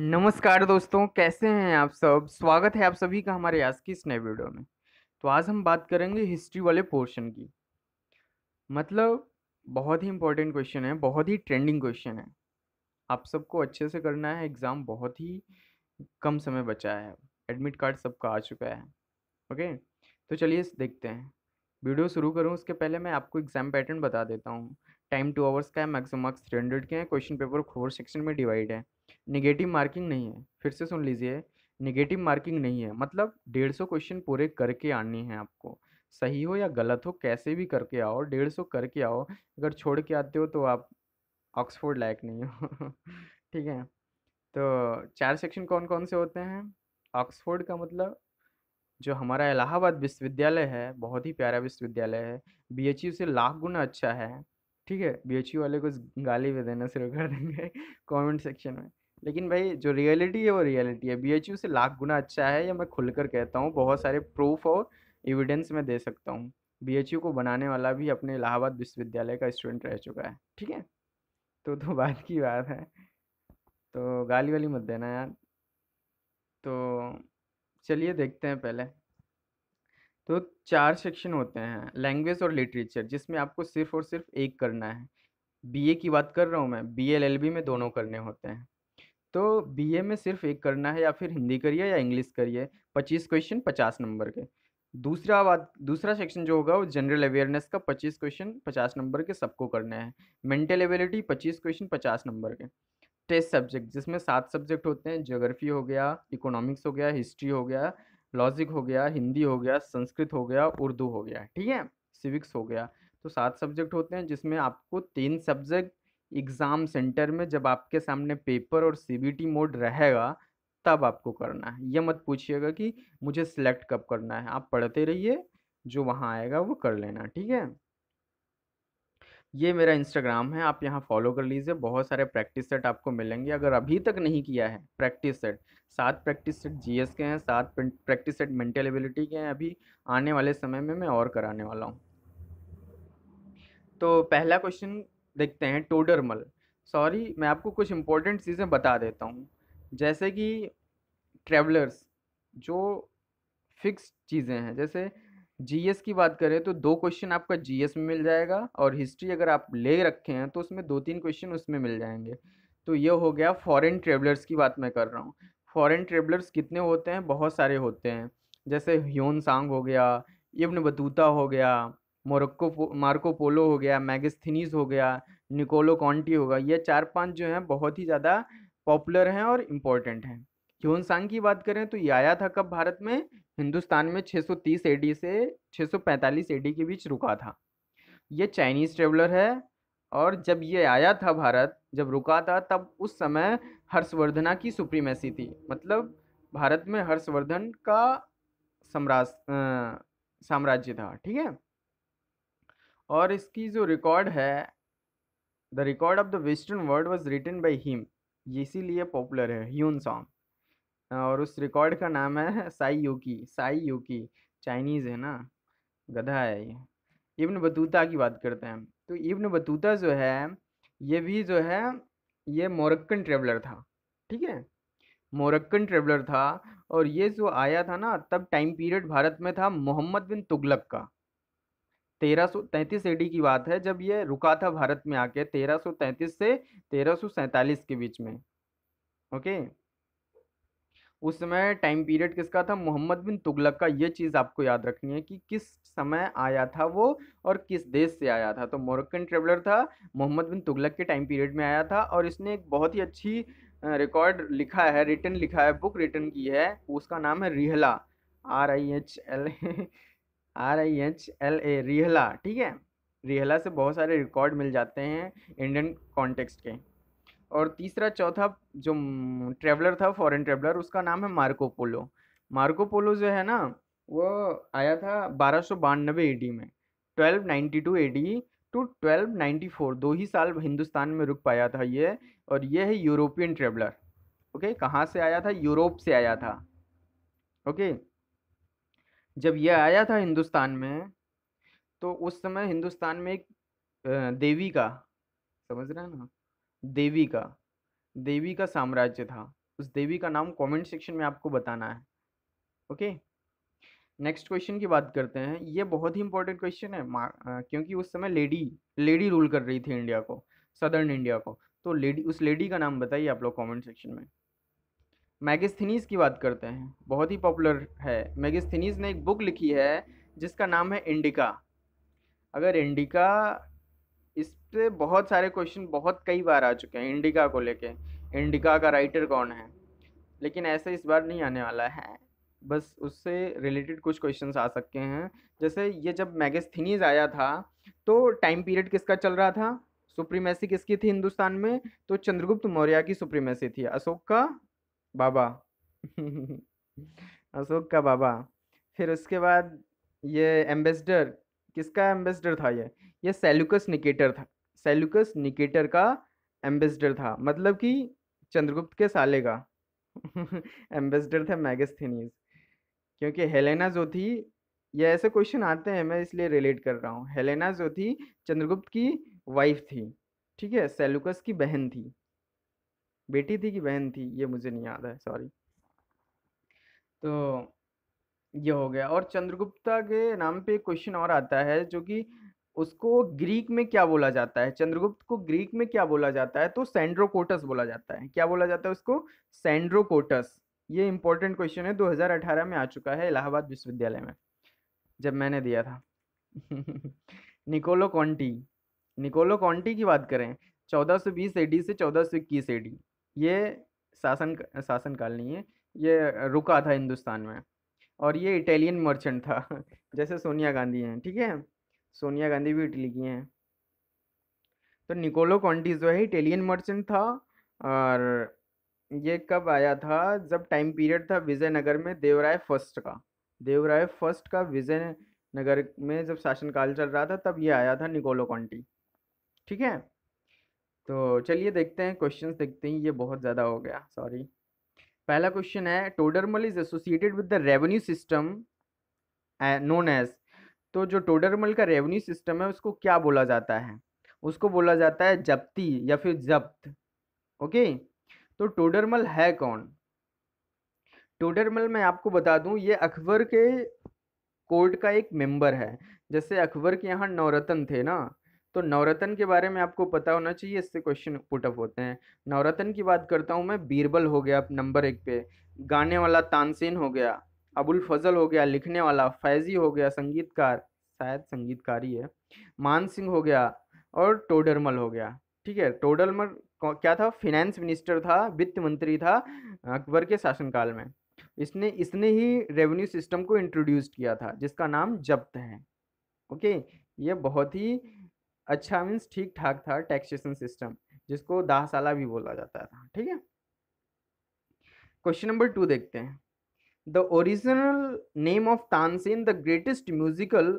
नमस्कार दोस्तों कैसे हैं आप सब स्वागत है आप सभी का हमारे आज की इस नए वीडियो में तो आज हम बात करेंगे हिस्ट्री वाले पोर्शन की मतलब बहुत ही इंपॉर्टेंट क्वेश्चन है बहुत ही ट्रेंडिंग क्वेश्चन है आप सबको अच्छे से करना है एग्ज़ाम बहुत ही कम समय बचा है एडमिट कार्ड सबका आ चुका है ओके तो चलिए देखते हैं वीडियो शुरू करूँ उसके पहले मैं आपको एग्ज़ाम पैटर्न बता देता हूँ टाइम टू आवर्स का है मैक्सिमम मार्क्स थ्री हंड्रेड के हैं क्वेश्चन पेपर फोर सेक्शन में डिवाइड है निगेटिव मार्किंग नहीं है फिर से सुन लीजिए निगेटिव मार्किंग नहीं है मतलब डेढ़ सौ क्वेश्चन पूरे करके आने हैं आपको सही हो या गलत हो कैसे भी करके आओ डेढ़ सौ करके आओ अगर छोड़ के आते हो तो आप ऑक्सफोर्ड लायक नहीं हो ठीक है तो चार सेक्शन कौन कौन से होते हैं ऑक्सफोर्ड का मतलब जो हमारा इलाहाबाद विश्वविद्यालय है बहुत ही प्यारा विश्वविद्यालय है बी से लाख गुना अच्छा है ठीक है बी वाले को गाली भी देना शुरू कर देंगे कमेंट सेक्शन में लेकिन भाई जो रियलिटी है वो रियलिटी है बी से लाख गुना अच्छा है या मैं खुलकर कहता हूँ बहुत सारे प्रूफ और एविडेंस मैं दे सकता हूँ बी को बनाने वाला भी अपने इलाहाबाद विश्वविद्यालय का स्टूडेंट रह चुका है ठीक है तो दो तो बात की बात है तो गाली वाली मत देना यार तो चलिए देखते हैं पहले तो चार सेक्शन होते हैं लैंग्वेज और लिटरेचर जिसमें आपको सिर्फ और सिर्फ एक करना है बीए की बात कर रहा हूँ मैं बी एल एल बी में दोनों करने होते हैं तो बीए में सिर्फ एक करना है या फिर हिंदी करिए या इंग्लिश करिए पच्चीस क्वेश्चन पचास नंबर के दूसरा बात दूसरा सेक्शन जो होगा वो जनरल अवेयरनेस का पच्चीस क्वेश्चन पचास नंबर के सबको करने हैं मेंटल एबिलिटी पच्चीस क्वेश्चन पचास नंबर के टेस्ट सब्जेक्ट जिसमें सात सब्जेक्ट होते हैं जोग्राफी हो गया इकोनॉमिक्स हो गया हिस्ट्री हो गया लॉजिक हो गया हिंदी हो गया संस्कृत हो गया उर्दू हो गया ठीक है सिविक्स हो गया तो सात सब्जेक्ट होते हैं जिसमें आपको तीन सब्जेक्ट एग्ज़ाम सेंटर में जब आपके सामने पेपर और सीबीटी मोड रहेगा तब आपको करना है ये मत पूछिएगा कि मुझे सिलेक्ट कब करना है आप पढ़ते रहिए जो वहाँ आएगा वो कर लेना ठीक है ये मेरा इंस्टाग्राम है आप यहाँ फॉलो कर लीजिए बहुत सारे प्रैक्टिस सेट आपको मिलेंगे अगर अभी तक नहीं किया है प्रैक्टिस सेट सात प्रैक्टिस सेट जीएस के हैं सात प्रैक्टिस सेट मेंटल एबिलिटी के हैं अभी आने वाले समय में मैं और कराने वाला हूँ तो पहला क्वेश्चन देखते हैं टोडरमल सॉरी मैं आपको कुछ इंपॉर्टेंट चीज़ें बता देता हूँ जैसे कि ट्रेवलर्स जो फिक्स चीज़ें हैं जैसे जीएस की बात करें तो दो क्वेश्चन आपका जीएस में मिल जाएगा और हिस्ट्री अगर आप ले रखे हैं तो उसमें दो तीन क्वेश्चन उसमें मिल जाएंगे तो ये हो गया फॉरेन ट्रेवलर्स की बात मैं कर रहा हूँ फॉरेन ट्रेवलर्स कितने होते हैं बहुत सारे होते हैं जैसे ह्यून सांग हो गया इब्न बतूता हो गया मोरक्को मार्को पोलो हो गया मैगस्थनीज हो गया निकोलो कॉन्टी होगा ये चार पांच जो हैं बहुत ही ज़्यादा पॉपुलर हैं और इम्पोर्टेंट हैं ह्यून सांग की बात करें तो ये आया था कब भारत में हिंदुस्तान में 630 एडी से 645 एडी के बीच रुका था ये चाइनीज ट्रेवलर है और जब ये आया था भारत जब रुका था तब उस समय हर्षवर्धना की सुप्रीमेसी थी मतलब भारत में हर्षवर्धन का सम्राज साम्राज्य था ठीक है और इसकी जो रिकॉर्ड है the record of the western world was written by him इसीलिए पॉपुलर है ह्यून सॉन्ग हाँ, और उस रिकॉर्ड का नाम है Siyuki Siyuki Chinese है ना गधा है ये इब्न बतूता की बात करते हैं तो इब्न बतूता जो है ये भी जो है ये मोरक्कन ट्रेवलर था ठीक है मोरक्कन ट्रेवलर था और ये जो आया था ना तब टाइम पीरियड भारत में था मोहम्मद बिन तुगलक का तेरह सौ तैंतीस एडी की बात है जब ये रुका था भारत में आके तेरह सौ तैंतीस से तेरह सौ सैंतालीस के बीच में ओके उस समय टाइम पीरियड किसका था मोहम्मद बिन तुगलक का ये चीज़ आपको याद रखनी है कि किस समय आया था वो और किस देश से आया था तो मोरक्कन ट्रेवलर था मोहम्मद बिन तुगलक के टाइम पीरियड में आया था और इसने एक बहुत ही अच्छी रिकॉर्ड लिखा है रिटर्न लिखा है बुक रिटर्न की है उसका नाम है Rihla R I H L R I H L A Rihla ठीक है रिहला से बहुत सारे रिकॉर्ड मिल जाते हैं इंडियन कॉन्टेक्स्ट के और तीसरा चौथा जो ट्रेवलर था फॉरेन ट्रेवलर उसका नाम है मार्को पोलो मार्को पोलो जो है ना वो आया था बारह सौ बानबे ए डी में twelve ninety two A D two twelve ninety four दो ही साल हिंदुस्तान में रुक पाया था ये और ये है यूरोपियन ट्रेवलर ओके कहाँ से आया था यूरोप से आया था ओके जब यह आया था हिंदुस्तान में तो उस समय हिंदुस्तान में एक देवी का समझ रहे हैं ना देवी का देवी का साम्राज्य था उस देवी का नाम कमेंट सेक्शन में आपको बताना है ओके नेक्स्ट क्वेश्चन की बात करते हैं ये बहुत ही इंपॉर्टेंट क्वेश्चन है आ, क्योंकि उस समय लेडी लेडी रूल कर रही थी इंडिया को सदर्न इंडिया को तो लेडी उस लेडी का नाम बताइए आप लोग कमेंट सेक्शन में मैगस्थिनीज की बात करते हैं बहुत ही पॉपुलर है मैगस्थिनीज ने एक बुक लिखी है जिसका नाम है इंडिका अगर इंडिका से बहुत सारे क्वेश्चन बहुत कई बार आ चुके हैं इंडिका को लेके इंडिका का राइटर कौन है लेकिन ऐसे इस बार नहीं आने वाला है बस उससे रिलेटेड कुछ क्वेश्चन आ सकते हैं जैसे ये जब मैगस्थनीज आया था तो टाइम पीरियड किसका चल रहा था सुप्रीमेसी किसकी थी हिंदुस्तान में तो चंद्रगुप्त मौर्य की सुप्रीमेसी थी अशोक का बाबा अशोक का बाबा फिर उसके बाद ये एम्बेसडर किसका एम्बेसडर था ये ये सेल्यूकस निकेटर था सेल्युकस निकेटर का एम्बेसडर था मतलब कि चंद्रगुप्त के साले का एम्बेसडर था मैगस्थेनियस क्योंकि हेलेना जो थी ये ऐसे क्वेश्चन आते हैं मैं इसलिए रिलेट कर रहा हूँ हेलेना जो थी चंद्रगुप्त की वाइफ थी ठीक है सेलुकस की बहन थी बेटी थी कि बहन थी ये मुझे नहीं याद है सॉरी तो ये हो गया और चंद्रगुप्ता के नाम पे क्वेश्चन और आता है जो कि उसको ग्रीक में क्या बोला जाता है चंद्रगुप्त को ग्रीक में क्या बोला जाता है तो सेंड्रोकोटस बोला जाता है क्या बोला जाता है उसको सेंड्रोकोटस ये इंपॉर्टेंट क्वेश्चन है 2018 में आ चुका है इलाहाबाद विश्वविद्यालय में जब मैंने दिया था निकोलो कॉन्टी निकोलो कॉन्टी की बात करें 1420 एडी से 1421 एडी ये शासन शासनकाल नहीं है ये रुका था हिंदुस्तान में और ये इटालियन मर्चेंट था जैसे सोनिया गांधी हैं ठीक है सोनिया गांधी भी इटली की हैं तो निकोलो कॉन्टी जो है इटेलियन मर्चेंट था और ये कब आया था जब टाइम पीरियड था विजयनगर में देवराय फर्स्ट का देवराय फर्स्ट का विजयनगर में जब शासनकाल चल रहा था तब ये आया था निकोलो कॉन्टी ठीक है तो चलिए देखते हैं क्वेश्चन देखते हैं ये बहुत ज़्यादा हो गया सॉरी पहला क्वेश्चन है Todarmal is associated with the revenue system known as तो जो टोडरमल का रेवेन्यू सिस्टम है उसको क्या बोला जाता है उसको बोला जाता है जब्ती या फिर जब्त ओके तो टोडरमल है कौन टोडरमल मैं आपको बता दूं ये अकबर के कोर्ट का एक मेंबर है जैसे अकबर के यहाँ नवरत्न थे ना तो नवरत्न के बारे में आपको पता होना चाहिए इससे क्वेश्चन पुटअप होते हैं नवरत्न की बात करता हूँ मैं बीरबल हो गया नंबर एक पे गाने वाला तानसेन हो गया अबुल फजल हो गया लिखने वाला फैजी हो गया संगीतकार शायद संगीतकार ही है मान सिंह हो गया और टोडरमल हो गया ठीक है टोडरमल क्या था फिनेंस मिनिस्टर था वित्त मंत्री था अकबर के शासनकाल में इसने इसने ही रेवेन्यू सिस्टम को इंट्रोड्यूस किया था जिसका नाम जब्त है ओके ये बहुत ही अच्छा मीन्स ठीक ठाक था टैक्सेशन सिस्टम जिसको दाहसाला भी बोला जाता था ठीक है क्वेश्चन नंबर टू देखते हैं the original name of Tansen the greatest musical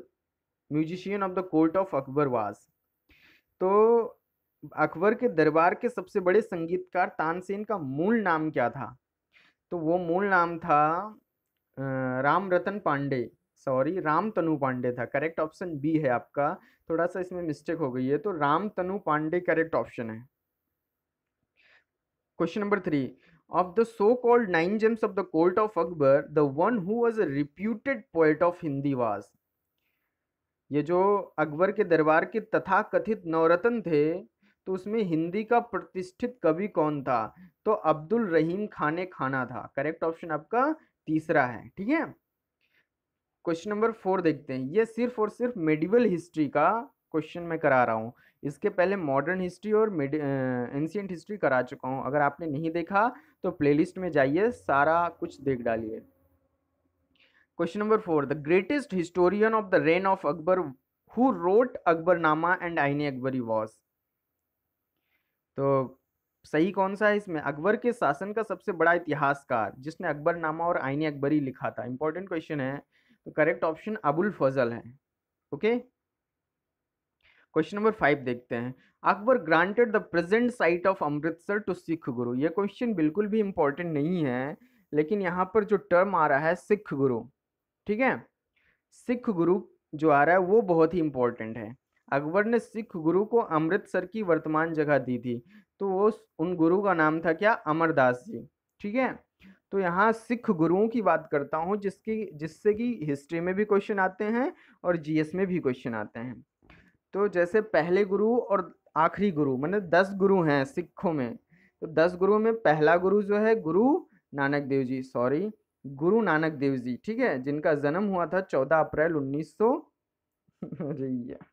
musician of the court of Akbar was तो अकबर के दरबार के सबसे बड़े संगीतकार तानसेन का मूल नाम क्या था तो वो मूल नाम था राम रतन पांडे सॉरी राम तनु पांडे था करेक्ट ऑप्शन बी है आपका थोड़ा सा इसमें मिस्टेक हो गई है तो राम तनु पांडे करेक्ट ऑप्शन है question number three Of the so-called nine gems of the court of Akbar, the one who was a reputed poet of Hindi was. ये जो अकबर के दरबार के तथा कथित नवरत्न थे तो उसमें हिंदी का प्रतिष्ठित कवि कौन था तो अब्दुल रहीम खाने खाना था करेक्ट ऑप्शन आपका तीसरा है ठीक है क्वेश्चन नंबर फोर देखते हैं ये सिर्फ और सिर्फ मेडिवल हिस्ट्री का क्वेश्चन मैं करा रहा हूँ इसके पहले मॉडर्न हिस्ट्री और मिड एंशियंट हिस्ट्री करा चुका हूँ अगर आपने नहीं देखा तो प्लेलिस्ट में जाइए सारा कुछ देख डालिए question number four the greatest historian of the reign of Akbar who wrote Akbarnama and Ain Akbari was तो सही कौन सा है इसमें अकबर के शासन का सबसे बड़ा इतिहासकार जिसने अकबरनामा और आईन अकबरी लिखा था इंपॉर्टेंट क्वेश्चन है तो करेक्ट ऑप्शन अबुल फजल है okay okay? Question number five देखते हैं Akbar granted the present site of Amritsar to Sikh guru यह क्वेश्चन बिल्कुल भी इम्पोर्टेंट नहीं है लेकिन यहाँ पर जो टर्म आ रहा है सिख गुरु ठीक है सिख गुरु जो आ रहा है वो बहुत ही इम्पोर्टेंट है अकबर ने सिख गुरु को अमृतसर की वर्तमान जगह दी थी तो वो उन गुरु का नाम था क्या अमरदास जी ठीक है तो यहाँ सिख गुरुओं की बात करता हूँ जिसकी जिससे कि हिस्ट्री में भी क्वेश्चन आते हैं और जीएस में भी क्वेश्चन आते हैं तो जैसे पहले गुरु और आखिरी गुरु मतलब दस गुरु हैं सिखों में तो दस गुरु में पहला गुरु जो है गुरु नानक देव जी सॉरी गुरु नानक देव जी ठीक है जिनका जन्म हुआ था चौदह अप्रैल उन्नीस सौ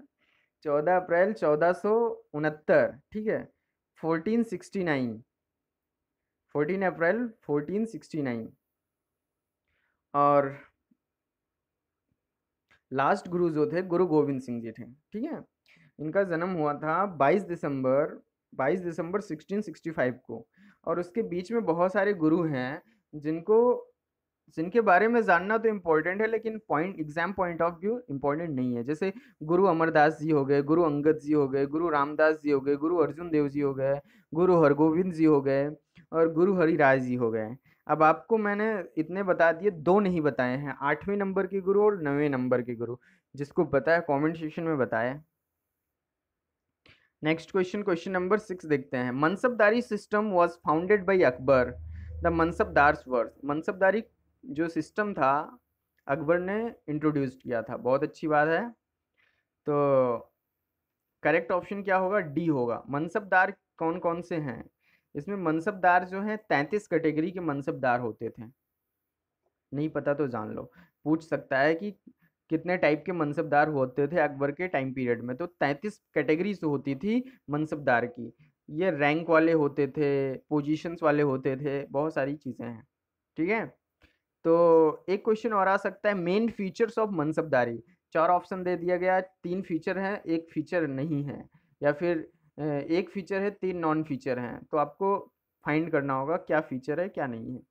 चौदह अप्रैल चौदह सौ उनहत्तर ठीक है fourteen sixty nine fourteen April fourteen sixty nine और लास्ट गुरु जो थे गुरु गोविंद सिंह जी थे ठीक है इनका जन्म हुआ था 22 दिसंबर 22 दिसंबर 1665 को और उसके बीच में बहुत सारे गुरु हैं जिनको जिनके बारे में जानना तो इम्पोर्टेंट है लेकिन point exam point of view important नहीं है जैसे गुरु अमरदास जी हो गए गुरु अंगद जी हो गए गुरु रामदास जी हो गए गुरु अर्जुन देव जी हो गए गुरु हरगोविंद जी हो गए और गुरु हरिराज जी हो गए अब आपको मैंने इतने बता दिए दो नहीं बताए हैं आठवें नंबर के गुरु और नवें नंबर के गुरु जिसको बताया कॉमेंट कमेंट सेक्शन में बताया next question question number six देखते हैं mansabdari system was founded by Akbar the mansabdars were mansabdari जो सिस्टम था अकबर ने इंट्रोड्यूस किया था बहुत अच्छी बात है तो करेक्ट ऑप्शन क्या होगा डी होगा मनसबदार कौन कौन से हैं इसमें मनसबदार जो हैं तैंतीस कैटेगरी के मनसबदार होते थे नहीं पता तो जान लो पूछ सकता है कि कितने टाइप के मनसबदार होते थे अकबर के टाइम पीरियड में तो तैंतीस कैटेगरीज होती थी मनसबदार की ये रैंक वाले होते थे पोजीशंस वाले होते थे बहुत सारी चीज़ें हैं ठीक है तो एक क्वेश्चन और आ सकता है मेन फीचर्स ऑफ मनसबदारी चार ऑप्शन दे दिया गया तीन फीचर हैं एक फीचर नहीं है या फिर एक फीचर है तीन नॉन फीचर हैं तो आपको फाइंड करना होगा क्या फीचर है क्या नहीं है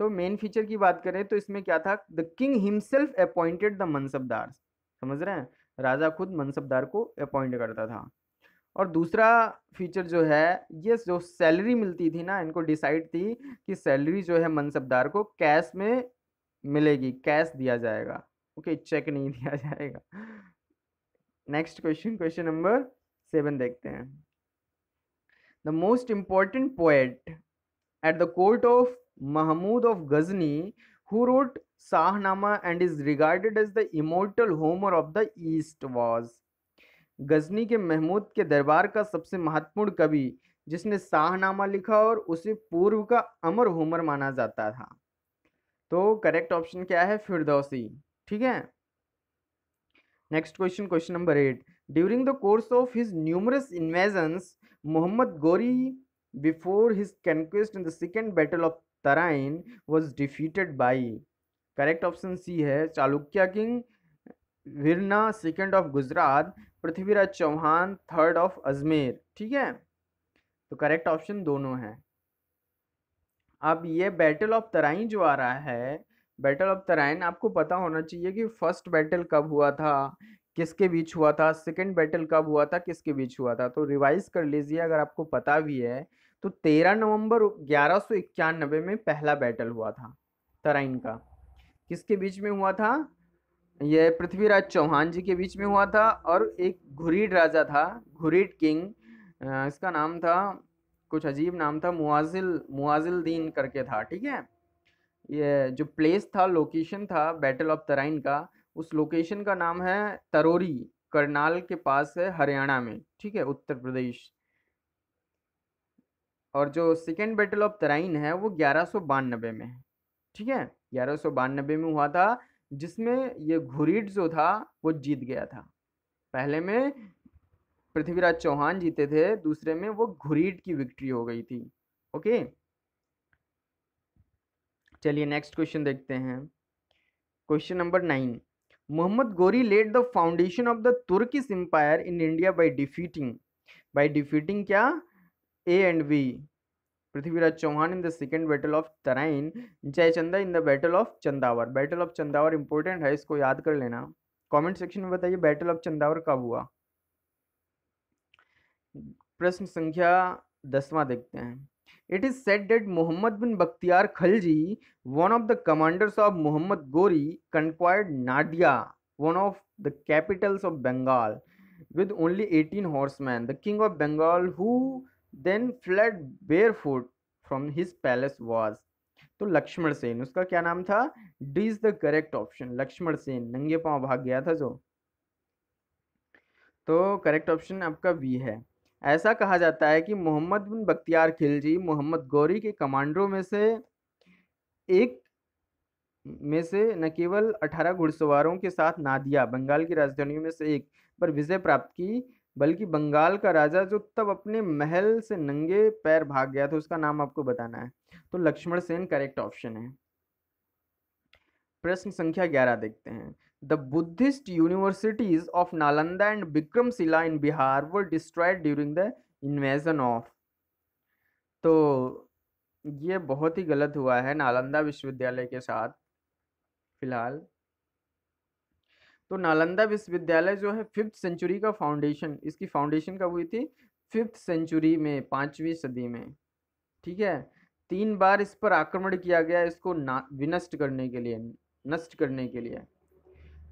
तो मेन फीचर की बात करें तो इसमें क्या था the king himself appointed the mansabdar समझ रहे हैं राजा खुद मनसबदार को अपॉइंट करता था और दूसरा फीचर जो है ये जो सैलरी मिलती थी ना इनको डिसाइड थी कि सैलरी जो है मनसबदार को कैश में मिलेगी कैश दिया जाएगा ओके okay, चेक नहीं दिया जाएगा next question question number seven देखते हैं the most important poet at the court of Mahmud of Ghazni who wrote Shahnama and is regarded as the immortal Homer of the east was Ghazni के महमूद के दरबार का सबसे महत्वपूर्ण कवि जिसने शाहनामा लिखा और उसे पूर्व का अमर होमर माना जाता था तो करेक्ट ऑप्शन क्या है फिरदौसी ठीक है next question question number eight during the course of his numerous invasions Mohammad Ghori before his conquest in the second battle of Tarain was defeated by correct option C है Chalukya king Virana second of Gujarat Prithviraj Chauhan third of Ajmer ठीक है तो correct option दोनों है अब ये battle of Tarain जो आ रहा है बैटल ऑफ तराइन आपको पता होना चाहिए कि फर्स्ट बैटल कब हुआ था किसके बीच हुआ था सेकेंड बैटल कब हुआ था किसके बीच हुआ था तो रिवाइज कर लीजिए अगर आपको पता भी है तो 13 नवंबर ग्यारह में पहला बैटल हुआ था तराइन का किसके बीच में हुआ था यह पृथ्वीराज चौहान जी के बीच में हुआ था और एक घुरीड राजा था घुरीड किंग इसका नाम था कुछ अजीब नाम था मुआजिल मुआजिल दीन करके था ठीक है ये जो प्लेस था लोकेशन था बैटल ऑफ तराइन का उस लोकेशन का नाम है तरोरी करनाल के पास है हरियाणा में ठीक है उत्तर प्रदेश और जो सेकेंड बैटल ऑफ तराइन है वो ग्यारह में है ठीक है ग्यारह में हुआ था जिसमें ये घुरीड जो था वो जीत गया था पहले में पृथ्वीराज चौहान जीते थे दूसरे में वो घुरीड की विक्ट्री हो गई थी ओके चलिए नेक्स्ट क्वेश्चन देखते हैं question number nine Mohammad Ghori laid the foundation of the Turkish empire in India by defeating by defeating क्या A and B Prithviraj Chauhan in the second battle of Tarain Jaichanda in the battle of Chandawar battle of Chandawar important है इसको याद कर लेना comment section में बताइए battle of Chandawar कब हुआ प्रश्न संख्या दसवां देखते हैं it is said that Mohammad bin Bakhtiyar Khalji one of the commanders of Mohammad Ghori conquered Nadia one of the capitals of Bengal with only eighteen horsemen the king of Bengal who then fled barefoot from his palace was तो लक्ष्मण सेन उसका क्या नाम था D is the correct option Lakshman Sen नंगे पांव भाग गया था जो तो करेक्ट ऑप्शन आपका बी है ऐसा कहा जाता है कि मोहम्मद बिन बख्तियार खिलजी मोहम्मद गौरी के कमांडरों में से एक में से न केवल अठारह घुड़सवारों के साथ नादिया बंगाल की राजधानियों में से एक पर विजय प्राप्त की बल्कि बंगाल का राजा जो तब अपने महल से नंगे पैर भाग गया था उसका नाम आपको बताना है तो लक्ष्मण सेन करेक्ट ऑप्शन है प्रश्न संख्या ग्यारह देखते हैं the Buddhist universities of Nalanda and Vikramshila in Bihar were destroyed during the invasion of तो ये बहुत ही गलत हुआ है नालंदा विश्वविद्यालय के साथ फिलहाल तो नालंदा विश्वविद्यालय जो है फिफ्थ सेंचुरी का फाउंडेशन इसकी फाउंडेशन कब हुई थी फिफ्थ सेंचुरी में पाँचवीं सदी में ठीक है तीन बार इस पर आक्रमण किया गया इसको विनष्ट करने के लिए नष्ट करने के लिए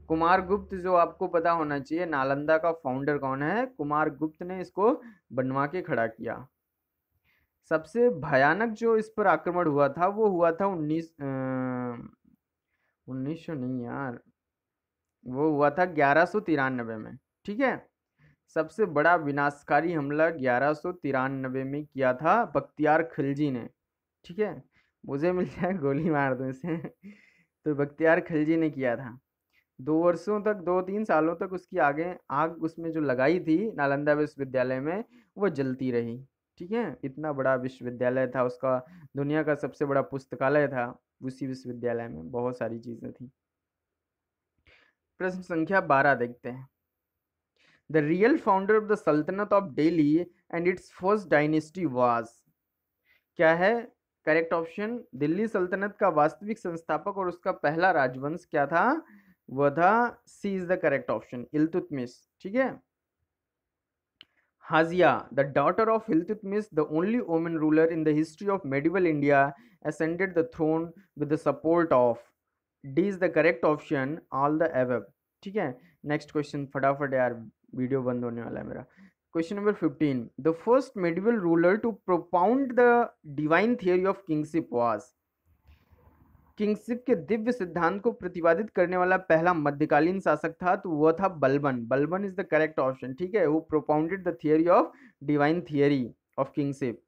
कुमार गुप्त जो आपको पता होना चाहिए नालंदा का फाउंडर कौन है कुमार गुप्त ने इसको बनवा के खड़ा किया सबसे भयानक जो इस पर आक्रमण हुआ था वो हुआ था उन्नीस उन्नीस सौ नहीं यार वो हुआ था ग्यारह में ठीक है सबसे बड़ा विनाशकारी हमला ग्यारह में किया था बख्तियार खिलजी ने ठीक है मुझे मिल जाए गोली मार दो इसे तो बख्तियार खिलजी ने किया था दो वर्षों तक दो तीन सालों तक उसकी आगे आग उसमें जो लगाई थी नालंदा विश्वविद्यालय में वो जलती रही ठीक है इतना बड़ा विश्वविद्यालय था उसका दुनिया का सबसे बड़ा पुस्तकालय था उसी विश्वविद्यालय में बहुत सारी चीज़ें थी प्रश्न संख्या बारह देखते हैं the real founder of the sultanate of Delhi and its first dynasty was क्या है करेक्ट ऑप्शन दिल्ली सल्तनत का वास्तविक संस्थापक और उसका पहला राजवंश क्या था वह था C is the correct option Iltutmish ठीक है Razia the daughter of Iltutmis, the only woman ruler in the history of medieval India ascended the throne with the support of D is the correct option all the above ठीक है next question फटाफट यार video बंद होने वाला है मेरा question number fifteen the first medieval ruler to propound the divine theory of kingship was kingship के दिव्य सिद्धांत को प्रतिपादित करने वाला पहला मध्यकालीन शासक था तो वह था Balban Balban is the correct option ठीक है वो propounded the theory of divine theory of kingship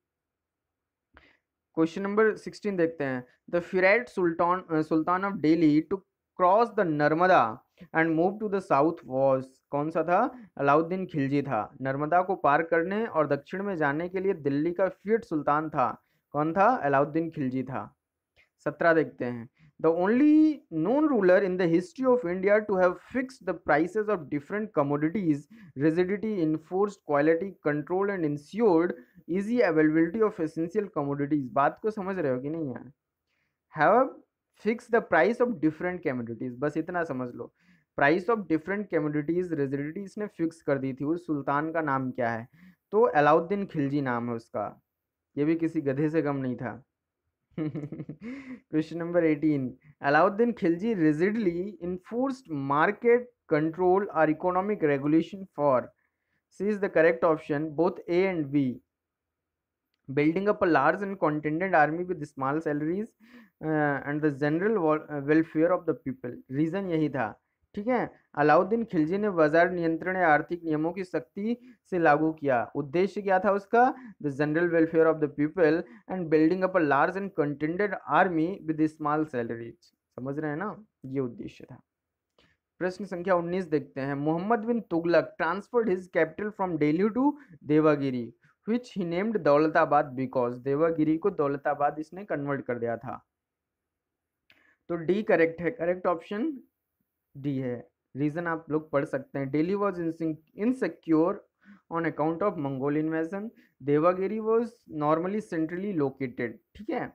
question number sixteen देखते हैं the first sultan sultan of Delhi to cross the Narmada and move to the south was कौन सा था अलाउद्दीन खिलजी था नर्मदा को पार करने और दक्षिण में जाने के लिए दिल्ली का फिट सुल्तान था कौन था अलाउद्दीन खिलजी था सत्रह देखते हैं the only known ruler in the history of India to have fixed the prices of different commodities, rigidity, enforced quality control and ensured easy availability of essential commodities. बात को समझ रहे हो कि नहीं यार have fix the price of different commodities बस इतना समझ लो price of different commodities rigidity इसने फिक्स कर दी थी उस सुल्तान का नाम क्या है तो अलाउद्दीन खिलजी नाम है उसका ये भी किसी गधे से कम नहीं था question number eighteen Alauddin Khilji rigidly enforced market control और economic regulation for C is the correct option both A and B building up a large and contented army with small salaries and the general welfare of the people reason यही था ठीक है अलाउद्दीन खिलजी ने बाजार नियंत्रण या आर्थिक नियमों की सख्ती से लागू किया उद्देश्य क्या था उसका the general welfare of the people and building up a large and contented army with small salaries समझ रहे हैं ना ये उद्देश्य था प्रश्न संख्या 19 देखते हैं Mohammad bin Tughlaq transferred his capital from Delhi to Devagiri which he named Daulatabad because Devagiri को दौलताबाद इसने कन्वर्ट कर दिया था तो डी करेक्ट है करेक्ट ऑप्शन डी है रीज़न आप लोग पढ़ सकते हैं Delhi was insecure on account of Mongol invasion Devagiri was normally centrally located ठीक है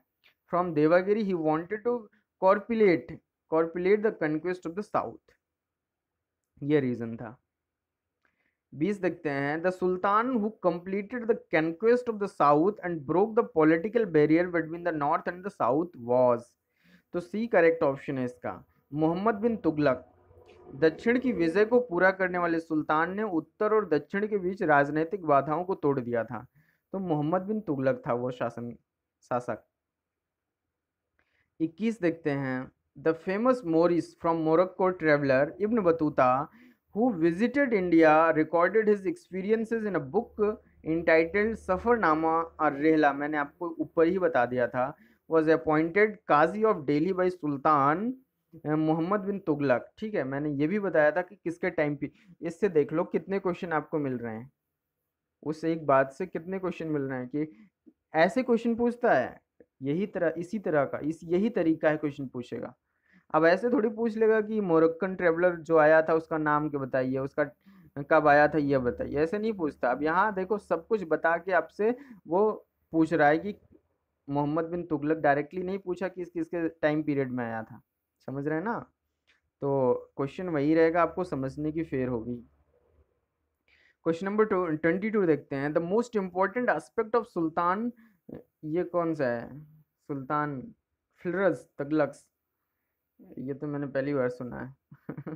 from Devagiri he wanted to complete complete the conquest of the south ये रीज़न था बीस देखते हैं the sultan who completed the conquest of the south and broke the political barrier between the north and the south was तो C correct option है इसका मोहम्मद बिन तुगलक दक्षिण की विजय को पूरा करने वाले सुल्तान ने उत्तर और दक्षिण के बीच राजनीतिक बाधाओं को तोड़ दिया था तो मोहम्मद बिन तुगलक था वो शासन शासक 21 देखते हैं the famous Moorish from Morocco traveller Ibn Battuta who visited India recorded his experiences in a book entitled Safarnama और रेहला मैंने आपको ऊपर ही बता दिया था was appointed qazi of Delhi by sultan Mohammad bin Tughlaq ठीक है मैंने ये भी बताया था कि किसके टाइम पे इससे देख लो कितने क्वेश्चन आपको मिल रहे हैं उस एक बात से कितने क्वेश्चन मिल रहे हैं कि ऐसे क्वेश्चन पूछता है यही तरह इसी तरह का इस यही तरीका है क्वेश्चन पूछेगा अब ऐसे थोड़ी पूछ लेगा कि मोरक्कन ट्रेवलर जो आया था उसका नाम क्या बताइए उसका कब आया था यह बताइए ऐसे नहीं पूछता अब यहाँ देखो सब कुछ बता के आपसे वो पूछ रहा है कि मोहम्मद बिन तुगलक डायरेक्टली नहीं पूछा कि इस किसके टाइम पीरियड में आया था समझ रहे हैं ना तो क्वेश्चन वही रहेगा आपको समझने की फेयर होगी क्वेश्चन नंबर ट्वेंटी टू देखते हैं the most important aspect of sultan ये कौन सा है सुल्तान फिलरस तगलक्स ये तो मैंने पहली बार सुना है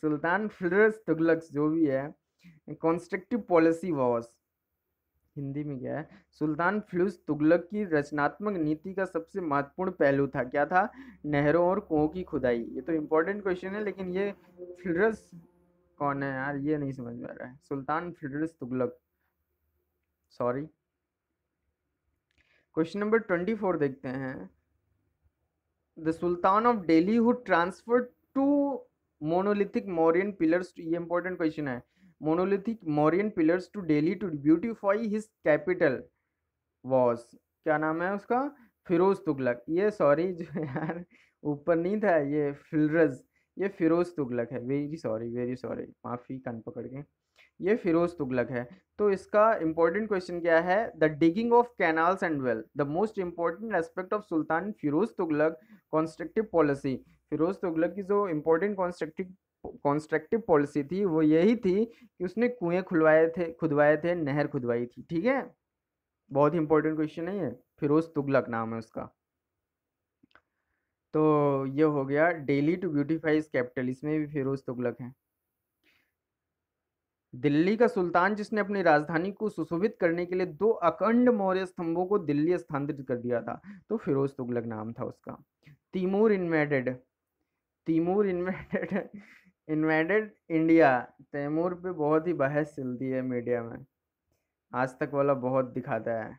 सुल्तान फिलरस तगलक्स जो भी है कॉन्स्ट्रक्टिव पॉलिसी वॉज हिंदी में क्या है सुल्तान फ्लूस तुगलक की रचनात्मक नीति का सबसे महत्वपूर्ण पहलू था क्या था नहरों और कुओं की खुदाई ये तो इम्पोर्टेंट क्वेश्चन है लेकिन ये फिलरस कौन है यार ये नहीं समझ में आ रहा है sultan Firoz Tughlaq sorry question number twenty four देखते हैं the sultan of Delhi who transfer to monolithic Mauryan pillars ये इंपॉर्टेंट क्वेश्चन है monolithic Mauryan pillars to Delhi to beautify his capital was क्या नाम है उसका फिरोज तुगलक ये सॉरी जो यार ऊपर नहीं था ये फिलरज ये फिरोज तुगलक है वेरी सॉरी वेरी सॉरी माफ़ी कान पकड़ के ये फिरोज तुगलक है तो इसका इंपॉर्टेंट क्वेश्चन क्या है the digging of canals and well the most important aspect of sultan Firoz Tughlaq constructive policy Firoz Tughlaq की जो इंपॉर्टेंट कॉन्स्ट्रक्टिव कॉन्स्ट्रक्टिव पॉलिसी थी वो यही थी कि उसने कुएं खुलवाए थे खुदवाए थे नहर खुदवाई थी ठीक है बहुत ही इंपॉर्टेंट क्वेश्चन है ये फिरोज़ तुगलक नाम है उसका तो ये हो गया डेली टू ब्यूटीफाइज कैपिटल इसमें भी फिरोज़ तुगलक है दिल्ली का सुल्तान जिसने अपनी राजधानी को सुशोभित करने के लिए दो अखंड मौर्य स्तंभों को दिल्ली स्थानांतरित कर दिया था तो फिरोज तुगलक नाम था उसका Timur invaded Timur invaded invaded India Taimur पे बहुत ही बहस चलती है मीडिया में आज तक वाला बहुत दिखाता है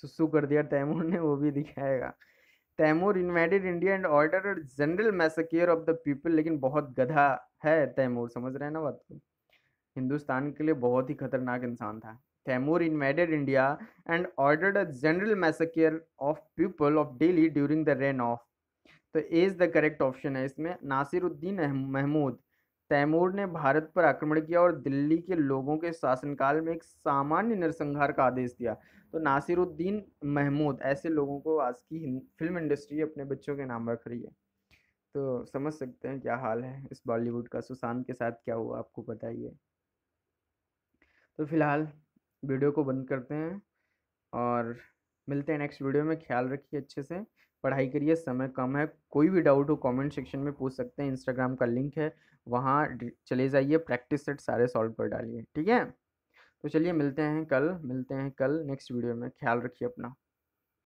सुसु कर दिया तैमूर ने वो भी दिखाएगा Timur invaded India and order general massacre of the people लेकिन बहुत गधा है तैमूर समझ रहे हैं ना बात को हिंदुस्तान के लिए बहुत ही खतरनाक इंसान था Timur invaded India and ordered a general massacre of people of Delhi during the reign of तो A is the correct option है इसमें नासिरुद्दीन महमूद तैमूर ने भारत पर आक्रमण किया और दिल्ली के लोगों के शासनकाल में एक सामान्य नरसंहार का आदेश दिया तो नासिरुद्दीन महमूद ऐसे लोगों को आज की फिल्म इंडस्ट्री अपने बच्चों के नाम रख रही है तो समझ सकते हैं क्या हाल है इस बॉलीवुड का सुशांत के साथ क्या हुआ आपको पता ही है तो फिलहाल वीडियो को बंद करते हैं और मिलते हैं नेक्स्ट वीडियो में ख्याल रखिए अच्छे से पढ़ाई करिए समय कम है कोई भी डाउट हो कमेंट सेक्शन में पूछ सकते हैं इंस्टाग्राम का लिंक है वहाँ चले जाइए प्रैक्टिस सेट सारे सॉल्व कर डालिए ठीक है तो चलिए मिलते हैं कल मिलते हैं कल नेक्स्ट वीडियो में ख्याल रखिए अपना